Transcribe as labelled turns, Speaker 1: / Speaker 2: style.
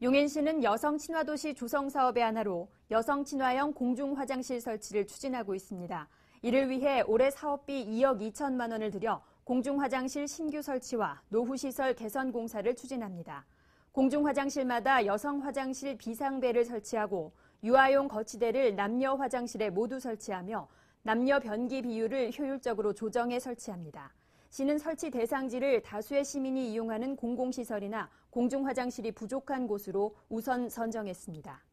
Speaker 1: 용인시는 여성 친화도시 조성 사업의 하나로 여성 친화형 공중 화장실 설치를 추진하고 있습니다. 이를 위해 올해 사업비 2억 2천만 원을 들여 공중 화장실 신규 설치와 노후 시설 개선 공사를 추진합니다. 공중 화장실마다 여성 화장실 비상배를 설치하고 유아용 거치대를 남녀 화장실에 모두 설치하며 남녀 변기 비율을 효율적으로 조정해 설치합니다. 시는 설치 대상지를 다수의 시민이 이용하는 공공시설이나 공중화장실이 부족한 곳으로 우선 선정했습니다.